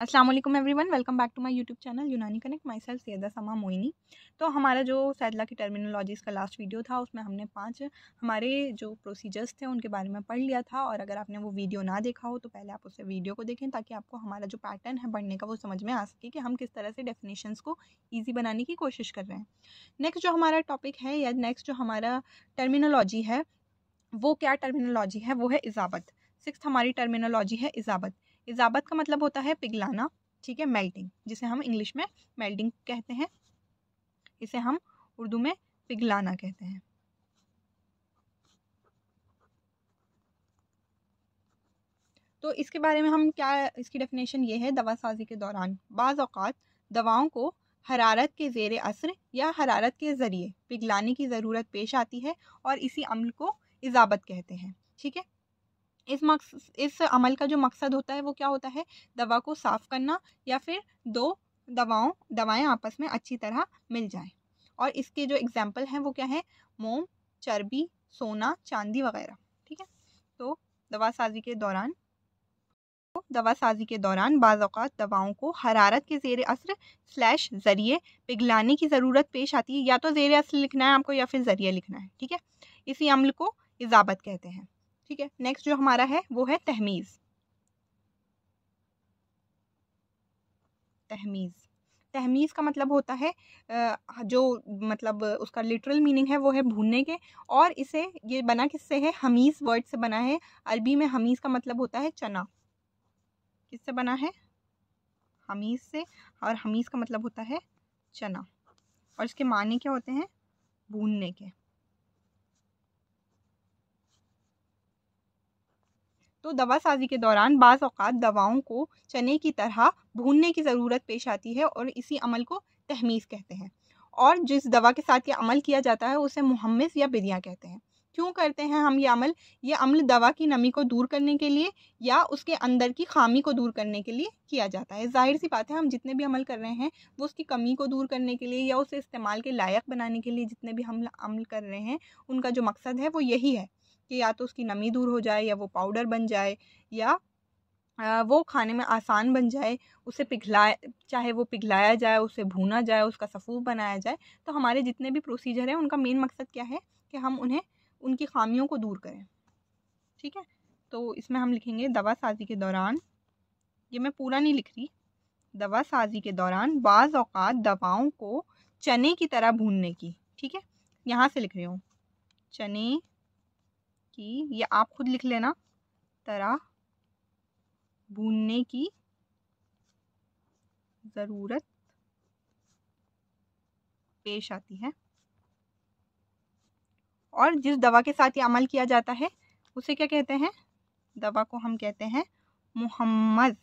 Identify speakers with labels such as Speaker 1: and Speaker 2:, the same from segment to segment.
Speaker 1: Aslam everyone welcome back to my YouTube channel Unani connect myself Saida Sama Moini तो हमारा जो सैदला की टर्मिनोलॉजीज़ का लास्ट वीडियो था उसमें हमने पांच हमारे जो प्रोसीजर्स थे उनके बारे में पढ़ लिया था और अगर आपने वो वीडियो ना देखा हो तो पहले आप उसे वीडियो को देखें ताकि आपको हमारा जो पैटर्न है पढ़ने का वो समझ में आ सके कि हम किस तरह से डेफिनेशंस को ईजी बनाने की कोशिश कर रहे हैं नेक्स्ट जो हमारा टॉपिक है या नेक्स्ट जो हमारा टर्मिनोलॉजी है वो क्या टर्मिनोलॉजी है वो है इजाबत सिक्स हमारी टर्मिनोलॉजी है इजाबत इजाबत का मतलब होता है पिघलाना ठीक है मेल्टिंग जिसे हम इंग्लिश में मेल्टिंग कहते हैं इसे हम उर्दू में पिघलाना कहते हैं तो इसके बारे में हम क्या इसकी डेफिनेशन ये है दवा साजी के दौरान बाज़ अवत दवाओं को हरारत के ज़ेर असर या हरारत के ज़रिए पिघलाने की ज़रूरत पेश आती है और इसी अमल को इजाबत कहते हैं ठीक है इस मकस इस अमल का जो मकसद होता है वो क्या होता है दवा को साफ़ करना या फिर दो दवाओं दवाएं आपस में अच्छी तरह मिल जाए और इसके जो एग्ज़ाम्पल हैं वो क्या है मोम चर्बी सोना चांदी वगैरह ठीक है तो दवा साजी के दौरान तो दवा साजी के दौरान बाज़ात दवाओं को हरारत के ज़ेर असर स्लैश ज़रिए पिघलाने की ज़रूरत पेश आती है या तो ज़ेर असर लिखना है आपको या फिर ज़रिए लिखना है ठीक है इसी अमल को इजाबत कहते हैं ठीक है नेक्स्ट जो हमारा है वो है तहमीज़ तहमीज़ तहमीज़ का मतलब होता है जो मतलब उसका लिटरल मीनिंग है वो है भूनने के और इसे ये बना किससे है हमीज़ वर्ड से बना है अरबी में हमीज़ का मतलब होता है चना किससे बना है हमीज़ से और हमीज़ का मतलब होता है चना और इसके माने क्या होते हैं भूनने के तो दवा साजी के दौरान बाज़ अवत दवाओं को चने की तरह भूनने की ज़रूरत पेश आती है और इसी अमल को तहमीज़ कहते हैं और जिस दवा के साथ ये अमल किया जाता है उसे मुहमस या बिदिया कहते हैं क्यों करते हैं हम ये अमल ये अमल दवा की नमी को दूर करने के लिए या उसके अंदर की खामी को दूर करने के लिए किया जाता है जाहिर सी बात है हम जितने भी अमल कर रहे हैं वो उसकी कमी को दूर करने के लिए या उसे इस्तेमाल के लायक बनाने के लिए जितने भी हम अमल कर रहे हैं उनका जो मकसद है वो यही है कि या तो उसकी नमी दूर हो जाए या वो पाउडर बन जाए या वो खाने में आसान बन जाए उसे पिघलाए चाहे वो पिघलाया जाए उसे भूना जाए उसका सफ़ूफ बनाया जाए तो हमारे जितने भी प्रोसीजर हैं उनका मेन मकसद क्या है कि हम उन्हें उनकी खामियों को दूर करें ठीक है तो इसमें हम लिखेंगे दवा साजी के दौरान ये मैं पूरा नहीं लिख रही दवा साजी के दौरान बाज़ अवत दवाओं को चने की तरह भूनने की ठीक है यहाँ से लिख रही हूँ चने की ये आप खुद लिख लेना तरह भूनने की ज़रूरत पेश आती है और जिस दवा के साथ ये अमल किया जाता है उसे क्या कहते हैं दवा को हम कहते हैं मुहम्मद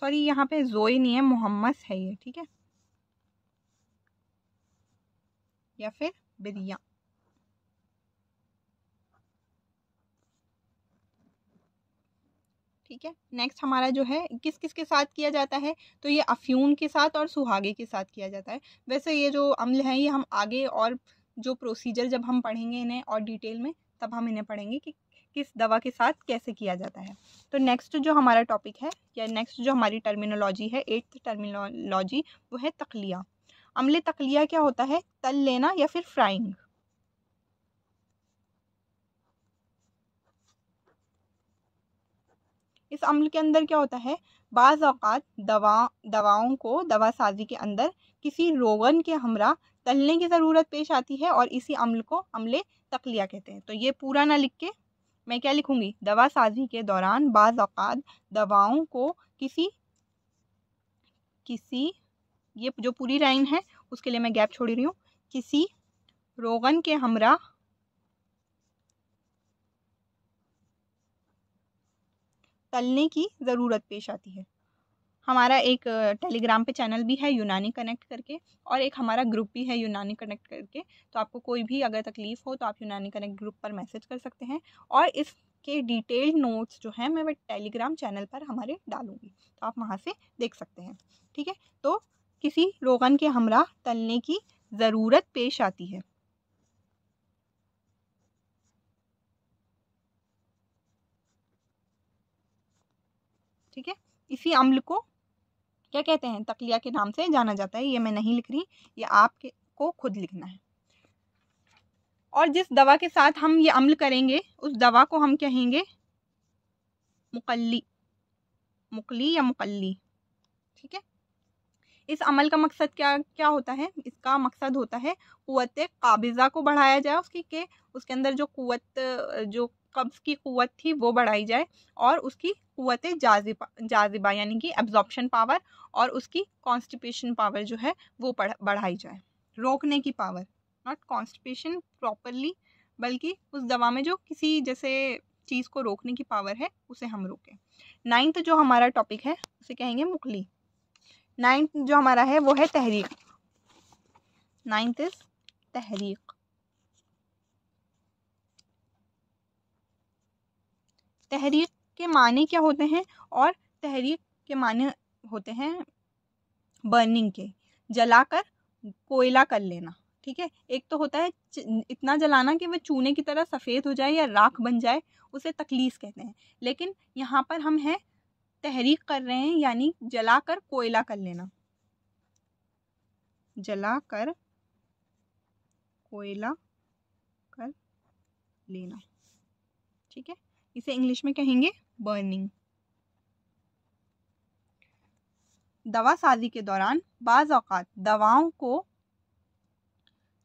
Speaker 1: सॉरी यहाँ पे जोई नहीं है मोहम्मद है ये ठीक है या फिर बिरिया ठीक है नेक्स्ट हमारा जो है किस किस के साथ किया जाता है तो ये अफ्यून के साथ और सुहागे के साथ किया जाता है वैसे ये जो अम्ल है ये हम आगे और जो प्रोसीजर जब हम पढ़ेंगे इन्हें और डिटेल में तब हम इन्हें पढ़ेंगे कि किस दवा के साथ कैसे किया जाता है तो नेक्स्ट जो हमारा टॉपिक है या नेक्स्ट जो हमारी टर्मिनोलॉजी है एट्थ टर्मिनोलॉजी वो है तखलिया अमले तकलिया क्या होता है तल लेना या फिर फ्राइंग इस अमल के अंदर क्या होता है बाज़ अवत दवा दवाओं को दवा साजी के अंदर किसी रोगन के हमरा तलने की ज़रूरत पेश आती है और इसी अमल को अमले तकलिया कहते हैं तो ये पूरा ना लिख के मैं क्या लिखूँगी दवा साजी के दौरान बाज़ अवत दवाओं को किसी किसी ये जो पूरी लाइन है उसके लिए मैं गैप छोड़ रही हूँ किसी रोगन के हमरा तलने की ज़रूरत पेश आती है हमारा एक टेलीग्राम पे चैनल भी है यूनानी कनेक्ट करके और एक हमारा ग्रुप भी है यूनानी कनेक्ट करके तो आपको कोई भी अगर तकलीफ़ हो तो आप यूनानी कनेक्ट ग्रुप पर मैसेज कर सकते हैं और इसके डिटेल्ड नोट्स जो हैं मैं वह टेलीग्राम चैनल पर हमारे डालूँगी तो आप वहाँ से देख सकते हैं ठीक है तो किसी रोगन के हमरा तलने की ज़रूरत पेश आती है ठीक है इसी अम्ल को क्या कहते हैं तकलिया के नाम से जाना जाता है ये मैं नहीं लिख रही ये आपके को खुद लिखना है और जिस दवा के साथ हम ये अम्ल करेंगे उस दवा को हम कहेंगे मुकली मुकली या मुकली ठीक है इस अमल का मकसद क्या क्या होता है इसका मकसद होता है क़वत काबिज़ा को बढ़ाया जाए उसकी के उसके अंदर जो क़वत जो कब्ज़ की क़वत थी वो बढ़ाई जाए और उसकी क़वत जाजिबा जाजिबा यानी कि एब्जॉर्बशन पावर और उसकी कॉन्स्टिपेशन पावर जो है वो बढ़ाई जाए रोकने की पावर नॉट कॉन्स्टिपेशन प्रॉपरली बल्कि उस दवा में जो किसी जैसे चीज़ को रोकने की पावर है उसे हम रोकें नाइन्थ जो हमारा टॉपिक है उसे कहेंगे मुखली नाइन्थ जो हमारा है वो है तहरीक नाइन्थ इज तहरीक तहरीक के माने क्या होते हैं और तहरीक के माने होते हैं बर्निंग के जला कर कोयला कर लेना ठीक है एक तो होता है इतना जलाना कि वह चूने की तरह सफ़ेद हो जाए या राख बन जाए उसे तकलीस कहते हैं लेकिन यहाँ पर हम हैं तहरीक कर रहे हैं यानी जला कर कोयला कर लेना जला कर कोयला कर लेना ठीक है इसे इंग्लिश में कहेंगे बर्निंग दवा साजी के दौरान बाज़ दवाओं को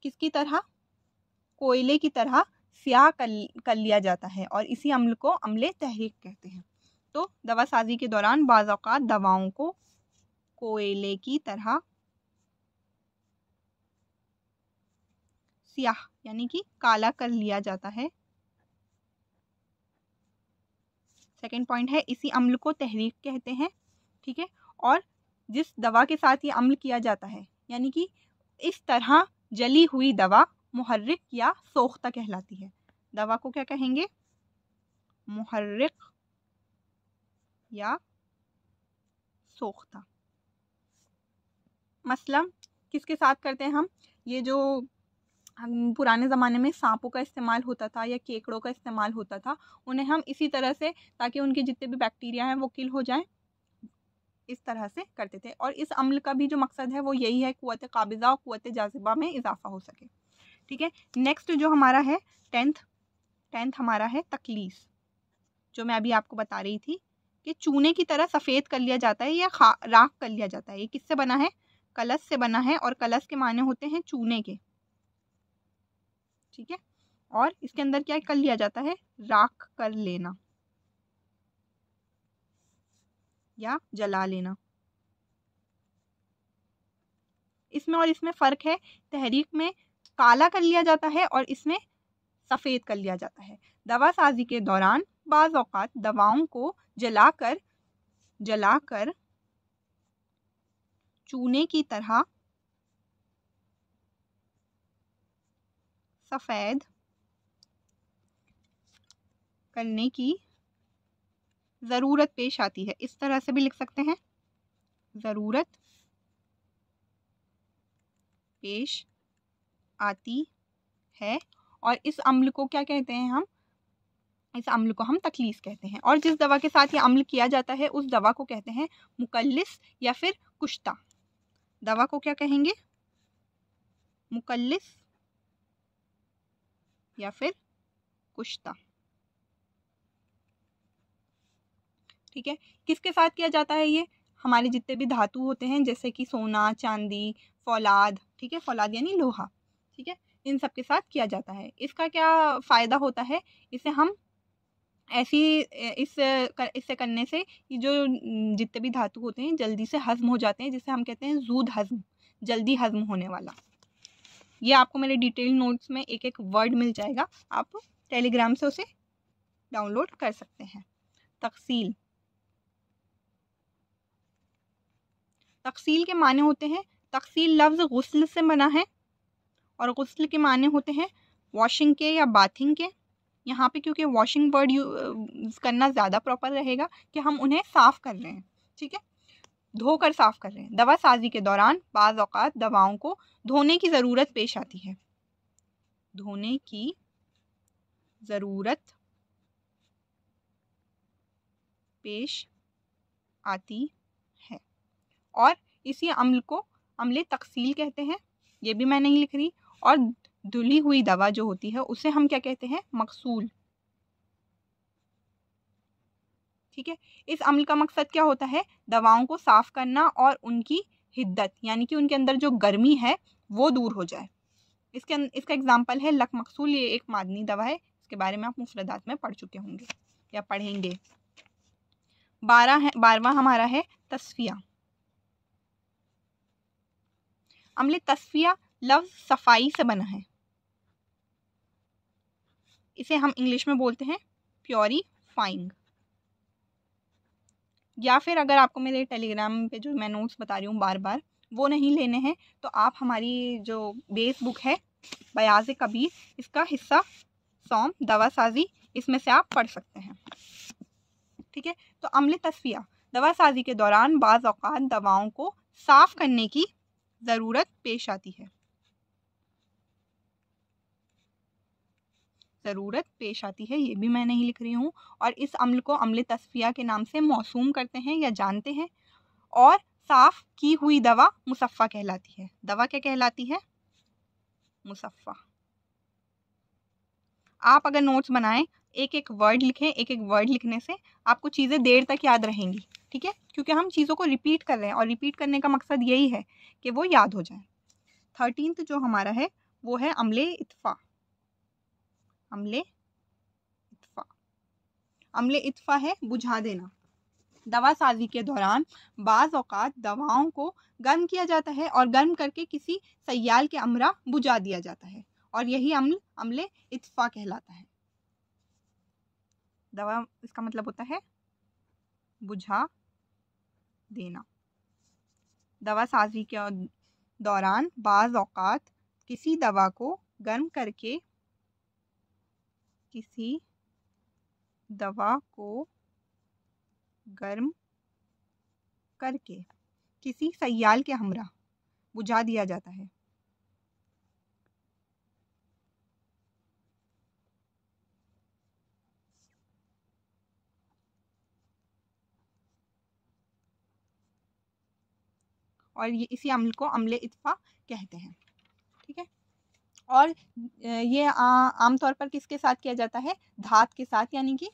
Speaker 1: किसकी तरह कोयले की तरह स्याह कर, कर लिया जाता है और इसी अमल को अमले तहरीक कहते हैं तो दवा साजी के दौरान बाज़ात दवाओं को कोयले की तरह सियाह यानी कि काला कर लिया जाता है सेकेंड पॉइंट है इसी अम्ल को तहरीक कहते हैं ठीक है और जिस दवा के साथ ये अम्ल किया जाता है यानी कि इस तरह जली हुई दवा मुहर्रिक या सोख्ता कहलाती है दवा को क्या कहेंगे मुहर्रिक या सोख्ता मसलन किसके साथ करते हैं हम ये जो हम पुराने ज़माने में सांपों का इस्तेमाल होता था या केकड़ों का इस्तेमाल होता था उन्हें हम इसी तरह से ताकि उनके जितने भी बैक्टीरिया हैं वो किल हो जाएं इस तरह से करते थे और इस अम्ल का भी जो मकसद है वो यही है कुत काबिज़ा और कुत जाजिबा में इजाफा हो सके ठीक है नेक्स्ट जो हमारा है टेंथ टेंथ हमारा है तकलीस जो मैं अभी आपको बता रही थी ये चूने की तरह सफ़ेद कर लिया जाता है या राख कर लिया जाता है ये किससे बना है कलश से बना है और कलश के माने होते हैं चूने के ठीक है और इसके अंदर क्या कर लिया जाता है राख कर लेना या जला लेना इसमें और इसमें फ़र्क है तहरीक में काला कर लिया जाता है और इसमें सफ़ेद कर लिया जाता है दवा साजी के दौरान बाज़ अवत दवाओं को जलाकर जलाकर चूने की तरह सफ़ेद करने की ज़रूरत पेश आती है इस तरह से भी लिख सकते हैं ज़रूरत पेश आती है और इस अम्ल को क्या कहते हैं हम इस अम्ल को हम तकलीस कहते हैं और जिस दवा के साथ ये अम्ल किया जाता है उस दवा को कहते हैं मुकलिस या फिर कुश्ता दवा को क्या कहेंगे मुकल्लिस या फिर कुश्ता ठीक है किसके साथ किया जाता है ये हमारे जितने भी धातु होते हैं जैसे कि सोना चांदी फौलाद ठीक है फौलाद यानी लोहा ठीक है इन सब के साथ किया जाता है इसका क्या फ़ायदा होता है इसे हम ऐसी इस इससे करने से कि जो जितने भी धातु होते हैं जल्दी से हज़म हो जाते हैं जिसे हम कहते हैं जूद हज़म जल्दी हज़म होने वाला ये आपको मेरे डिटेल नोट्स में एक एक वर्ड मिल जाएगा आप टेलीग्राम से उसे डाउनलोड कर सकते हैं तकसील तकसील के माने होते हैं तकसील लफ्ज़ गसल से बना है और गसल के माने होते हैं वॉशिंग के या बाथिंग के यहाँ पे क्योंकि वॉशिंग वर्ड यूज़ करना ज़्यादा प्रॉपर रहेगा कि हम उन्हें साफ़ कर रहे हैं ठीक है धोकर साफ़ कर रहे हैं दवा साजी के दौरान बाज़ अवत दवाओं को धोने की ज़रूरत पेश आती है धोने की ज़रूरत पेश आती है और इसी अम्ल को अम्ल तकसील कहते हैं ये भी मैं नहीं लिख रही और धुली हुई दवा जो होती है उसे हम क्या कहते हैं मकसूल ठीक है इस अमल का मकसद क्या होता है दवाओं को साफ करना और उनकी हिद्दत यानी कि उनके अंदर जो गर्मी है वो दूर हो जाए इसके अं-, इसका एग्जाम्पल है लक मकसूल ये एक मादनी दवा है इसके बारे में आप मुफरदात में पढ़ चुके होंगे या पढ़ेंगे बारह है बारवा हमारा है तस्फिया अमल तस्फिया लफ्ज सफाई से बना है इसे हम इंग्लिश में बोलते हैं प्योरीफाइंग या फिर अगर आपको मेरे टेलीग्राम पे जो मैं नोट्स बता रही हूँ बार बार वो नहीं लेने हैं तो आप हमारी जो बेस बुक है बयाज कबीर इसका हिस्सा सॉम दवा साजी इसमें से आप पढ़ सकते हैं ठीक है तो अमल तस्विया दवा साजी के दौरान बाज़ात दवाओं को साफ़ करने की ज़रूरत पेश आती है ज़रूरत पेश आती है ये भी मैं नहीं लिख रही हूँ और इस अम्ल को अम्ल तस्फिया के नाम से मौसूम करते हैं या जानते हैं और साफ़ की हुई दवा मुसफ़ा कहलाती है दवा क्या कहलाती है मुसफ़ा आप अगर नोट्स बनाएं एक एक वर्ड लिखें एक एक वर्ड लिखने से आपको चीज़ें देर तक याद रहेंगी ठीक है क्योंकि हम चीज़ों को रिपीट कर रहे हैं और रिपीट करने का मकसद यही है कि वो याद हो जाए थर्टीनथ जो हमारा है वो है अमले इतफ़ा अमले इतफा अमले इतफा है बुझा देना दवा साजी के दौरान बाज़ अवकात दवाओं को गर्म किया जाता है और गर्म करके किसी सयाल के अमरा बुझा दिया जाता है और यही अम्ल अमले इतफा कहलाता है दवा इसका मतलब होता है बुझा देना दवा साजी के दौरान बाज़ अवकात किसी दवा को गर्म करके किसी दवा को गर्म करके किसी सयाल के हमरा बुझा दिया जाता है और ये इसी अमल को अमले इतफ़ा कहते हैं ठीक है और ये आमतौर पर किसके साथ किया जाता है धात के साथ यानी कि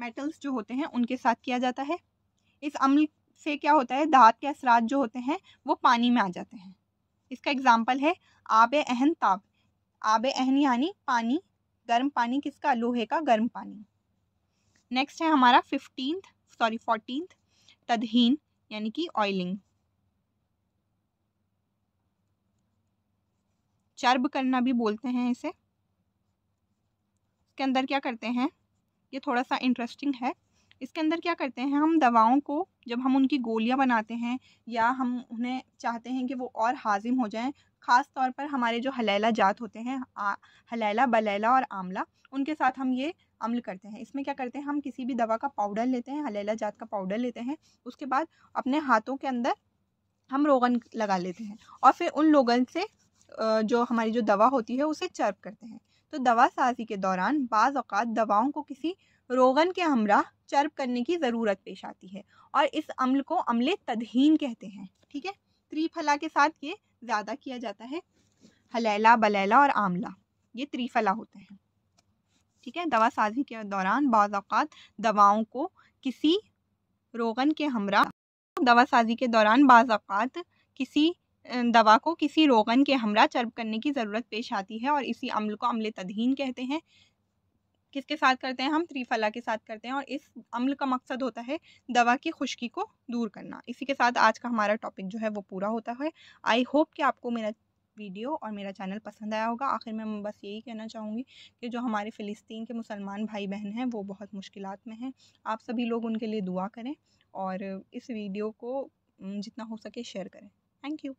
Speaker 1: मेटल्स जो होते हैं उनके साथ किया जाता है इस अम्ल से क्या होता है धात के असरात जो होते हैं वो पानी में आ जाते हैं इसका एग्जाम्पल है आब एहन ताप आब एहन यानी पानी गर्म पानी किसका लोहे का गर्म पानी नेक्स्ट है हमारा फिफ्टींथ सॉरी फोर्टीन तदहीन यानी कि ऑयलिंग चर्ब करना भी बोलते हैं इसे इसके अंदर क्या करते हैं ये थोड़ा सा इंटरेस्टिंग है इसके अंदर क्या करते हैं हम दवाओं को जब हम उनकी गोलियां बनाते हैं या हम उन्हें चाहते हैं कि वो और हाजिम हो जाएं ख़ास तौर पर हमारे जो हलैला जात होते हैं हलैला बलैला और आमला उनके साथ हम ये अमल करते हैं इसमें क्या करते हैं हम किसी भी दवा का पाउडर लेते हैं हलैला जात का पाउडर लेते हैं उसके बाद अपने हाथों के अंदर हम रोगन लगा लेते हैं और फिर उन लोगन से जो हमारी जो दवा होती है उसे चर्प करते हैं तो दवा साजी के दौरान बाज़ अवत दवाओं को किसी रोगन के हमरा चर्प करने की ज़रूरत पेश आती है और इस अम्ल को अमले तदहीन कहते हैं ठीक है त्रिफला के साथ ये ज़्यादा किया जाता है हलैला बलैला और आमला ये त्रिफला होते हैं ठीक है दवा साजी के दौरान बाज़ अवत दवाओं को किसी रोगन के हमरा दवा साजी के दौरान बाज़ अवत किसी दवा को किसी रोगन के हमरा चर्ब करने की ज़रूरत पेश आती है और इसी अम्ल को अम्ल तदहीन कहते हैं किसके साथ करते हैं हम त्रिफला के साथ करते हैं और इस अम्ल का मकसद होता है दवा की खुश्की को दूर करना इसी के साथ आज का हमारा टॉपिक जो है वो पूरा होता है आई होप कि आपको मेरा वीडियो और मेरा चैनल पसंद आया होगा आखिर में मैं बस यही कहना चाहूँगी कि जो हमारे फ़िलिस्तीन के मुसलमान भाई बहन हैं वो बहुत मुश्किल में हैं आप सभी लोग उनके लिए दुआ करें और इस वीडियो को जितना हो सके शेयर करें थैंक यू